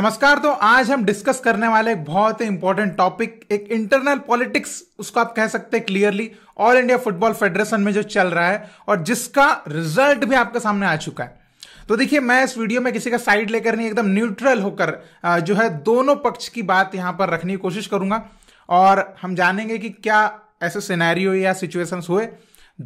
नमस्कार तो आज हम डिस्कस करने वाले एक बहुत ही इंपॉर्टेंट टॉपिक एक इंटरनल पॉलिटिक्स उसको आप कह सकते हैं clearly all India football federation में जो चल रहा है और जिसका रिजल्ट भी आपके सामने आ चुका है तो देखिए मैं इस वीडियो में किसी का साइड लेकर नहीं एकदम न्यूट्रल होकर जो है दोनों पक्ष की बात यहां पर रखने की कोशिश करूंगा और हम जानेंगे कि क्या ऐसे सिनेरियो या सिचुएशंस हुए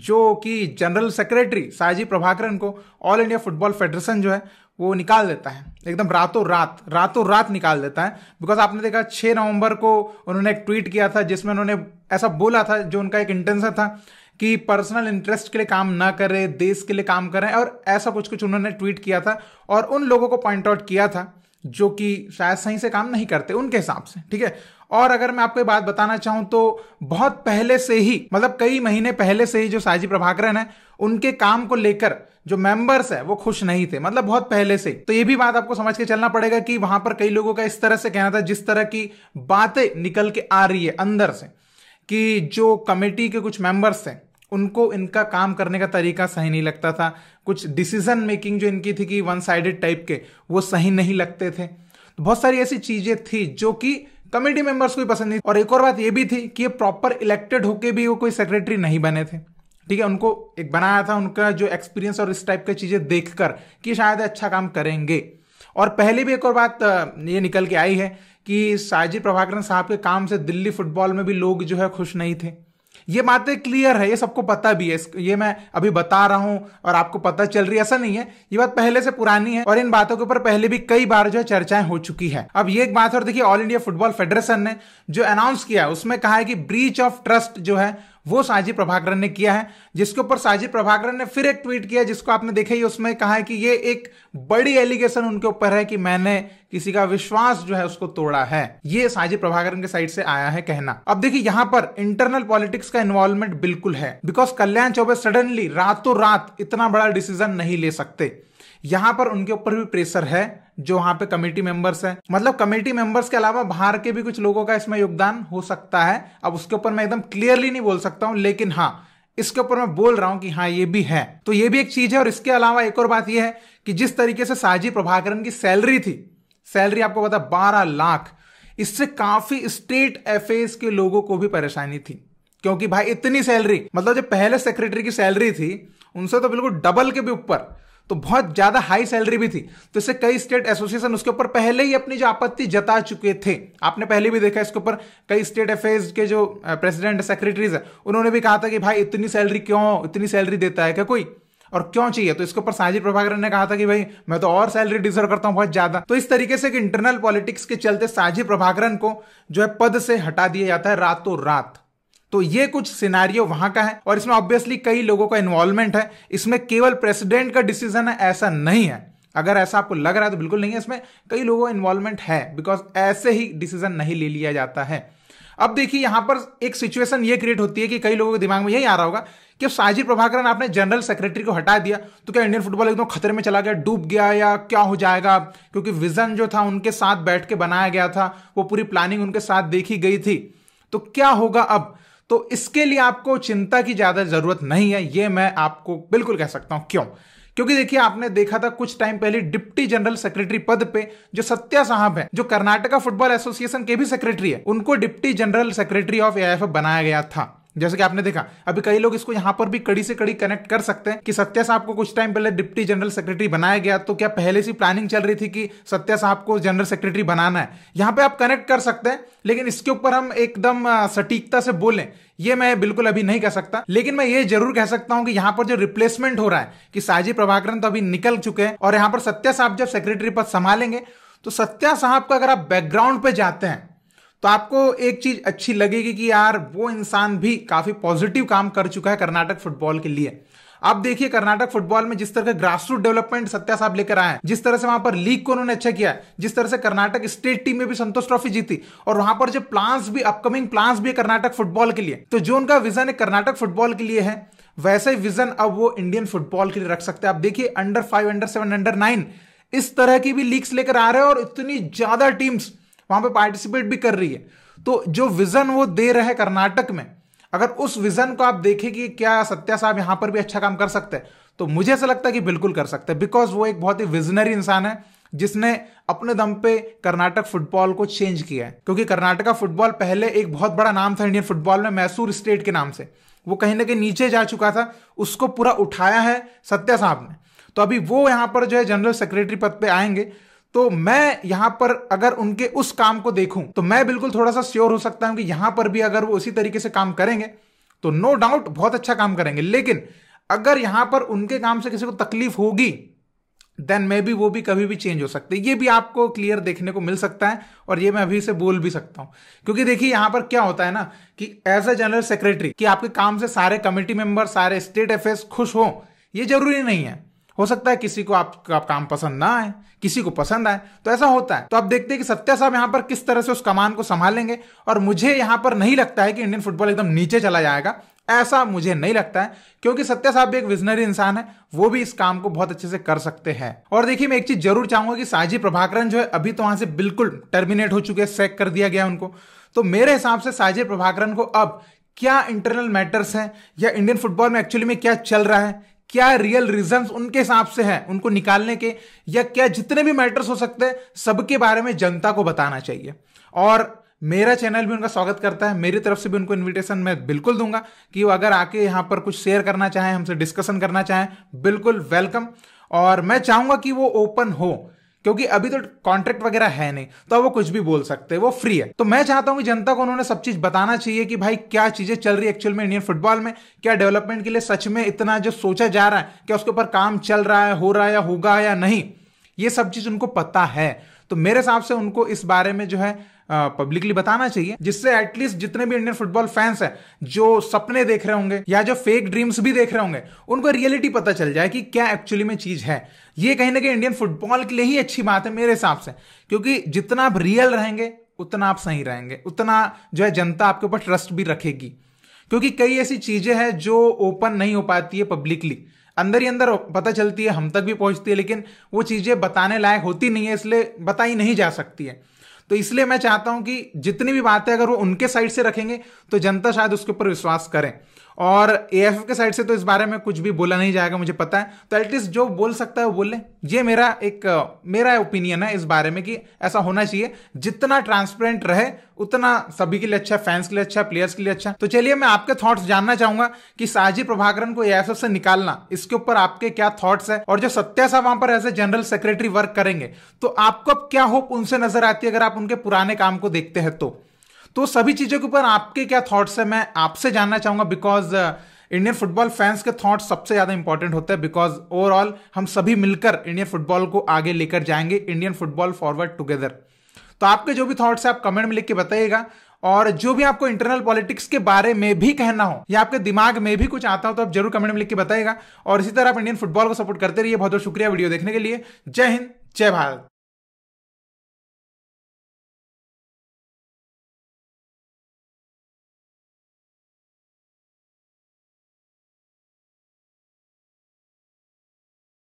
जो कि जनरल सेक्रेटरी साजी प्रभाकरन को ऑल इंडिया फुटबॉल फेडरेशन जो है वो निकाल देता है एकदम रातों रात रातों रात निकाल देता है बिकॉज आपने देखा छः नवंबर को उन्होंने एक ट्वीट किया था जिसमें उन्होंने ऐसा बोला था जो उनका एक इंटेंशन था कि पर्सनल इंटरेस्ट के लिए काम ना करें देश के लिए काम करें और ऐसा कुछ कुछ उन्होंने ट्वीट किया था और उन लोगों को पॉइंट आउट किया था जो कि शायद सही से काम नहीं करते उनके हिसाब से ठीक है और अगर मैं आपको बात बताना चाहूं तो बहुत पहले से ही मतलब कई महीने पहले से ही जो साजी प्रभाकरण है उनके काम को लेकर जो मेंबर्स है वो खुश नहीं थे मतलब बहुत पहले से तो ये भी बात आपको समझ के चलना पड़ेगा कि वहां पर कई लोगों का इस तरह से कहना था जिस तरह की बातें निकल के आ रही है अंदर से कि जो कमेटी के कुछ मेंबर्स हैं उनको इनका काम करने का तरीका सही नहीं लगता था कुछ डिसीजन मेकिंग जो इनकी थी कि वन साइडेड टाइप के वो सही नहीं लगते थे तो बहुत सारी ऐसी चीज़ें थी जो कि कमेटी मेंबर्स को भी पसंद नहीं और एक और बात ये भी थी कि ये प्रॉपर इलेक्टेड होके भी वो कोई सेक्रेटरी नहीं बने थे ठीक है उनको एक बनाया था उनका जो एक्सपीरियंस और इस टाइप की चीज़ें देखकर कि शायद अच्छा काम करेंगे और पहले भी एक और बात ये निकल के आई है कि साजी प्रभाकरण साहब के काम से दिल्ली फुटबॉल में भी लोग जो है खुश नहीं थे ये बातें क्लियर है ये सबको पता भी है ये मैं अभी बता रहा हूं और आपको पता चल रही है ऐसा नहीं है ये बात पहले से पुरानी है और इन बातों के ऊपर पहले भी कई बार जो है चर्चाएं हो चुकी है अब ये एक बात और देखिए ऑल इंडिया फुटबॉल फेडरेशन ने जो अनाउंस किया उसमें कहा है कि ब्रीच ऑफ ट्रस्ट जो है वो साजी प्रभाकरण ने किया है जिसके ऊपर साजी प्रभाकरण ने फिर एक ट्वीट किया जिसको आपने देखा ही उसमें कहा है कि ये एक बड़ी एलिगेशन उनके ऊपर है कि मैंने किसी का विश्वास जो है उसको तोड़ा है ये साजी प्रभाकरण के साइड से आया है कहना अब देखिए यहां पर इंटरनल पॉलिटिक्स का इन्वॉल्वमेंट बिल्कुल है बिकॉज कल्याण चौबे सडनली रातों रात इतना बड़ा डिसीजन नहीं ले सकते यहां पर उनके ऊपर भी प्रेशर है जो वहां पे कमेटी मेंबर्स हैं मतलब कमेटी मेंबर्स के अलावा बाहर के भी कुछ लोगों का इसमें योगदान हो सकता है अब उसके ऊपर मैं एकदम क्लियरली नहीं बोल सकता हूं लेकिन हाँ इसके ऊपर मैं बोल रहा हूं कि हाँ ये भी है तो ये भी एक चीज है और इसके अलावा एक और बात यह है कि जिस तरीके से साजी प्रभाकरण की सैलरी थी सैलरी आपको पता बारह लाख इससे काफी स्टेट अफेयर्स के लोगों को भी परेशानी थी क्योंकि भाई इतनी सैलरी मतलब जो पहले सेक्रेटरी की सैलरी थी उनसे तो बिल्कुल डबल के भी ऊपर तो बहुत ज्यादा हाई सैलरी भी थी तो इससे कई स्टेट एसोसिएशन उसके ऊपर पहले ही अपनी जो आपत्ति जता चुके थे आपने पहले भी देखा इसके ऊपर कई स्टेट अफेयर्स के जो प्रेसिडेंट सेक्रेटरीज है उन्होंने भी कहा था कि भाई इतनी सैलरी क्यों इतनी सैलरी देता है क्या कोई और क्यों चाहिए तो इसके ऊपर साजिद प्रभाकर ने कहा था कि भाई मैं तो और सैलरी डिजर्व करता हूं बहुत ज्यादा तो इस तरीके से इंटरनल पॉलिटिक्स के चलते साजिद प्रभाकरन को जो है पद से हटा दिया जाता है रातों रात तो ये कुछ सिनारियो वहां का है और इसमें ऑब्वियसली कई लोगों का इन्वॉल्वमेंट है इसमें केवल प्रेसिडेंट का डिसीजन है ऐसा नहीं है अगर ऐसा आपको लग रहा है तो बिल्कुल नहीं है इसमें कई लोगों का इन्वॉल्वमेंट है बिकॉज ऐसे ही डिसीजन नहीं ले लिया जाता है अब देखिए यहां पर एक सिचुएशन ये क्रिएट होती है कि कई लोगों के दिमाग में यही आ रहा होगा कि अब साजिद प्रभाकरन आपने जनरल सेक्रेटरी को हटा दिया तो क्या इंडियन फुटबॉल एकदम खतरे में चला गया डूब गया या क्या हो जाएगा क्योंकि विजन जो था उनके साथ बैठ के बनाया गया था वो पूरी प्लानिंग उनके साथ देखी गई थी तो क्या होगा अब तो इसके लिए आपको चिंता की ज़्यादा ज़रूरत नहीं है यह मैं आपको बिल्कुल कह सकता हूं क्यों क्योंकि देखिए आपने देखा था कुछ टाइम पहले डिप्टी जनरल सेक्रेटरी पद पे जो सत्या साहब है जो कर्नाटका फुटबॉल एसोसिएशन के भी सेक्रेटरी है उनको deputy general secretary of AIFF बनाया गया था जैसे कि आपने देखा अभी कई लोग इसको यहां पर भी कड़ी से कड़ी कनेक्ट कर सकते हैं कि सत्या साहब को कुछ टाइम पहले डिप्टी जनरल सेक्रेटरी बनाया गया तो क्या पहले से प्लानिंग चल रही थी कि सत्या साहब को जनरल सेक्रेटरी बनाना है यहां पे आप कनेक्ट कर सकते हैं लेकिन इसके ऊपर हम एकदम सटीकता से बोलें ये मैं बिल्कुल अभी नहीं कह सकता लेकिन मैं ये जरूर कह सकता हूं कि यहां पर जो रिप्लेसमेंट हो रहा है कि साजी प्रभाकरन तो अभी निकल चुके हैं और यहां पर सत्या साहब जब सेक्रेटरी पद संभालेंगे तो सत्या साहब का अगर आप बैकग्राउंड पे जाते हैं तो आपको एक चीज अच्छी लगेगी कि यार वो इंसान भी काफी पॉजिटिव काम कर चुका है कर्नाटक फुटबॉल के लिए आप देखिए कर्नाटक फुटबॉल में जिस तरह का ग्रासरूट डेवलपमेंट सत्या साहब लेकर आए जिस तरह से वहां पर लीग को उन्होंने अच्छा किया जिस तरह से कर्नाटक स्टेट टीम में भी संतोष ट्रॉफी जीती और वहां पर जो प्लान्स भी अपकमिंग प्लान्स भी कर्नाटक फुटबॉल के लिए तो जो उनका विजन है कर्नाटक फुटबॉल के लिए है वैसे ही विजन अब वो इंडियन फुटबॉल के लिए रख सकते हैं आप देखिए under five under seven under nine इस तरह की भी लीग्स लेकर आ रहे हैं और इतनी ज्यादा टीम्स वहां पे पार्टिसिपेट भी कर रही है तो जो विजन वो दे रहे हैं कर्नाटक में अगर उस विजन को आप देखें कि क्या सत्या साहब यहां पर भी अच्छा काम कर सकते हैं तो मुझे ऐसा लगता है कि बिल्कुल कर सकते हैं बिकॉज वो एक बहुत ही विजनरी इंसान है जिसने अपने दम पे कर्नाटक फुटबॉल को चेंज किया है क्योंकि कर्नाटका फुटबॉल पहले एक बहुत बड़ा नाम था इंडियन फुटबॉल में मैसूर स्टेट के नाम से वो कहीं ना कहीं नीचे जा चुका था उसको पूरा उठाया है सत्या साहब ने तो अभी वो यहां पर जो है जनरल सेक्रेटरी पद पे आएंगे तो मैं यहां पर अगर उनके उस काम को देखूं तो मैं बिल्कुल थोड़ा सा श्योर हो सकता हूं कि यहां पर भी अगर वो उसी तरीके से काम करेंगे तो नो डाउट बहुत अच्छा काम करेंगे लेकिन अगर यहां पर उनके काम से किसी को तकलीफ होगी देन मे बी वो भी कभी भी चेंज हो सकते ये भी आपको क्लियर देखने को मिल सकता है और ये मैं अभी से बोल भी सकता हूं क्योंकि देखिए यहां पर क्या होता है ना कि एज अ जनरल सेक्रेटरी कि आपके काम से सारे कमेटी मेंबर सारे स्टेट अफेयर्स खुश हों ये जरूरी नहीं है हो सकता है किसी को आपका आप काम पसंद ना आए किसी को पसंद आए तो ऐसा होता है तो आप देखते हैं कि सत्या साहब यहां पर किस तरह से उस कमान को संभालेंगे और मुझे यहां पर नहीं लगता है कि इंडियन फुटबॉल एकदम नीचे चला जाएगा ऐसा मुझे नहीं लगता है क्योंकि सत्या साहब भी एक विजनरी इंसान है वो भी इस काम को बहुत अच्छे से कर सकते हैं और देखिए मैं एक चीज जरूर चाहूंगा कि साजी प्रभाकरण जो है अभी तो वहां से बिल्कुल टर्मिनेट हो चुके हैं सेक कर दिया गया उनको तो मेरे हिसाब से साजी प्रभाकरण को अब क्या इंटरनल मैटर्स हैं या इंडियन फुटबॉल में एक्चुअली में क्या चल रहा है क्या रियल रीजन उनके हिसाब से हैं उनको निकालने के या क्या जितने भी मैटर्स हो सकते हैं सबके बारे में जनता को बताना चाहिए और मेरा चैनल भी उनका स्वागत करता है मेरी तरफ से भी उनको इनविटेशन मैं बिल्कुल दूंगा कि वो अगर आके यहाँ पर कुछ शेयर करना चाहें हमसे डिस्कशन करना चाहें बिल्कुल वेलकम और मैं चाहूंगा कि वो ओपन हो क्योंकि अभी तो कॉन्ट्रैक्ट वगैरह है नहीं तो अब वो कुछ भी बोल सकते हैं वो फ्री है तो मैं चाहता हूं कि जनता को उन्होंने सब चीज बताना चाहिए कि भाई क्या चीजें चल रही है एक्चुअल में इंडियन फुटबॉल में क्या डेवलपमेंट के लिए सच में इतना जो सोचा जा रहा है क्या उसके ऊपर काम चल रहा है हो रहा है या होगा या नहीं ये सब चीज उनको पता है तो मेरे हिसाब से उनको इस बारे में जो है पब्लिकली बताना चाहिए जिससे एटलीस्ट जितने भी इंडियन फुटबॉल फैंस हैं जो सपने देख रहे होंगे या जो फेक ड्रीम्स भी देख रहे होंगे उनको रियलिटी पता चल जाए कि क्या एक्चुअली में चीज है ये कहीं ना कहीं इंडियन फुटबॉल के लिए ही अच्छी बात है मेरे हिसाब से क्योंकि जितना आप रियल रहेंगे उतना आप सही रहेंगे उतना जो है जनता आपके ऊपर ट्रस्ट भी रखेगी क्योंकि कई ऐसी चीजें हैं जो ओपन नहीं हो पाती है पब्लिकली अंदर ही अंदर पता चलती है हम तक भी पहुंचती है लेकिन वो चीजें बताने लायक होती नहीं है इसलिए बताई नहीं जा सकती है तो इसलिए मैं चाहता हूं कि जितनी भी बातें अगर वो उनके साइड से रखेंगे तो जनता शायद उसके ऊपर विश्वास करें और ए के साइड से तो इस बारे में कुछ भी बोला नहीं जाएगा मुझे पता है तो एटलीस्ट जो बोल सकता है वो बोले ये मेरा एक मेरा ओपिनियन है इस बारे में कि ऐसा होना चाहिए जितना ट्रांसपेरेंट रहे उतना सभी के लिए अच्छा फैंस के लिए अच्छा प्लेयर्स के लिए अच्छा तो चलिए मैं आपके थॉट्स जानना चाहूंगा कि साजी प्रभाकरण को एफ से निकालना इसके ऊपर आपके क्या थॉट्स है और जो सत्या साहब वहां पर as a general secretary work करेंगे तो आपको अब क्या होप उनसे नजर आती है अगर आप उनके पुराने काम को देखते हैं तो तो सभी चीज़ों के ऊपर आपके क्या थॉट्स है मैं आपसे जानना चाहूंगा बिकॉज इंडियन फुटबॉल फैंस के थॉट्स सबसे ज़्यादा इंपॉर्टेंट होते हैं बिकॉज ओवरऑल हम सभी मिलकर इंडियन फुटबॉल को आगे लेकर जाएंगे इंडियन फुटबॉल फॉरवर्ड टुगेदर तो आपके जो भी थॉट्स है आप कमेंट में लिख के बताइएगा और जो भी आपको इंटरनल पॉलिटिक्स के बारे में भी कहना हो या आपके दिमाग में भी कुछ आता हो तो आप जरूर कमेंट में लिख के बताइएगा और इसी तरह आप इंडियन फुटबॉल को सपोर्ट करते रहिए बहुत बहुत शुक्रिया वीडियो देखने के लिए जय हिंद जय भारत